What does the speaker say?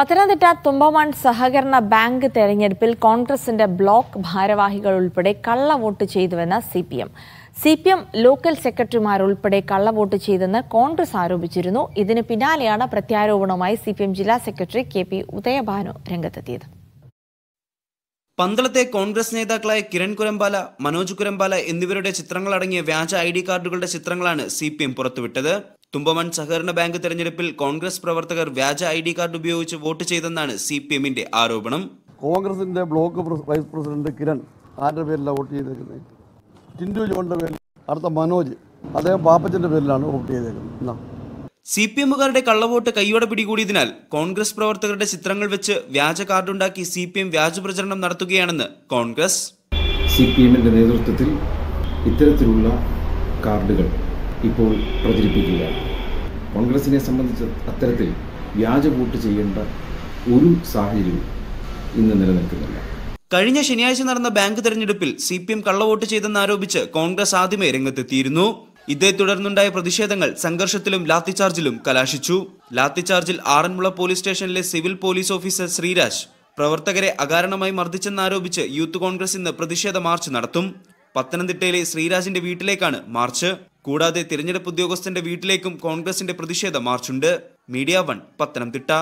പത്തനംതിട്ട തുമ്പമൺ സഹകരണ ബാങ്ക് തെരഞ്ഞെടുപ്പിൽ കോൺഗ്രസിന്റെ ബ്ലോക്ക് ഭാരവാഹികൾ ഉൾപ്പെടെ കള്ളവോട്ട് ചെയ്തുവെന്ന് C P M C P M local സെക്രട്ടറിമാരുൾപ്പെടെ കള്ളവോട്ട് ചെയ്തെന്ന് കോൺഗ്രസ് ആരോപിച്ചിരുന്നു ഇതിന് പിന്നാലെയാണ് പ്രത്യാരോപണവുമായി സി പി എം ജില്ലാ സെക്രട്ടറി കെ പി ഉദയഭാനു രംഗത്തെത്തിയത് പന്തളത്തെ കോൺഗ്രസ് നേതാക്കളായ കിരൺ കുരമ്പാല മനോജ് കുരമ്പാല എന്നിവരുടെ ചിത്രങ്ങളടങ്ങിയ വ്യാജ ഐ ഡി കാർഡുകളുടെ ചിത്രങ്ങളാണ് സി പി എം പുറത്തുവിട്ടത് തുമ്പമൺ സഹകരണ ബാങ്ക് തെരഞ്ഞെടുപ്പിൽ കോൺഗ്രസ് പ്രവർത്തകർ വ്യാജ ഐ ഡി കാർഡ് ഉപയോഗിച്ച് വോട്ട് ചെയ്തെന്നാണ് സി പി എമ്മിന്റെ ആരോപണം കോൺഗ്രസിന്റെ ബ്ലോക്ക് വൈസ് പ്രസിഡന്റ് കിരൺ ആരുടെ പേരിലാണ് വോട്ട് ചെയ്തേക്കുന്നത് ടിൻഡു ജോണിന്റെ പേരിൽ അടുത്ത മനോജ് അദ്ദേഹം പാപ്പച്ചന്റെ പേരിലാണ് വോട്ട് ചെയ്തേക്കുന്നത് സി പി എമ്മുകാരുടെ കള്ളവോട്ട് കൈയോടെ പിടികൂടിയതിനാൽ കോൺഗ്രസ് പ്രവർത്തകരുടെ ചിത്രങ്ങൾ വെച്ച് വ്യാജ ഉണ്ടാക്കി സി പി എം വ്യാജ പ്രചരണം നടത്തുകയാണെന്ന് കോൺഗ്രസ് സി പി എമ്മിന്റെ നേതൃത്വത്തിൽ ഇത്തരത്തിലുള്ള കാർഡുകൾ ഇപ്പോൾ പ്രചരിപ്പിക്കുക കോൺഗ്രസിനെ സംബന്ധിച്ച് അത്തരത്തിൽ വ്യാജ വോട്ട് ചെയ്യേണ്ട ഒരു സാഹചര്യവും ഇന്ന് നിലനിൽക്കുന്നില്ല കഴിഞ്ഞ ശനിയാഴ്ച നടന്ന ബാങ്ക് തെരഞ്ഞെടുപ്പിൽ സി പി എം കള്ളവോട്ട് ചെയ്തെന്നാരോപിച്ച് കോൺഗ്രസ് ആദ്യമേ രംഗത്തെത്തിയിരുന്നു ഇതേ തുടർന്നുണ്ടായ പ്രതിഷേധങ്ങൾ സംഘർഷത്തിലും ലാത്തിചാർജിലും കലാശിച്ചു ലാത്തിചാർജിൽ ആറന്മുള പോലീസ് സ്റ്റേഷനിലെ സിവിൽ പോലീസ് ഓഫീസർ ശ്രീരാജ് പ്രവർത്തകരെ അകാരണമായി മർദ്ദിച്ചെന്നാരോപിച്ച് യൂത്ത് കോൺഗ്രസ് ഇന്ന് പ്രതിഷേധ മാർച്ച് നടത്തും പത്തനംതിട്ടയിലെ ശ്രീരാജിന്റെ വീട്ടിലേക്കാണ് മാർച്ച് കൂടാതെ തിരഞ്ഞെടുപ്പ് ഉദ്യോഗസ്ഥന്റെ വീട്ടിലേക്കും കോൺഗ്രസിന്റെ പ്രതിഷേധ മാർച്ചുണ്ട് മീഡിയ വൺ പത്തനംതിട്ട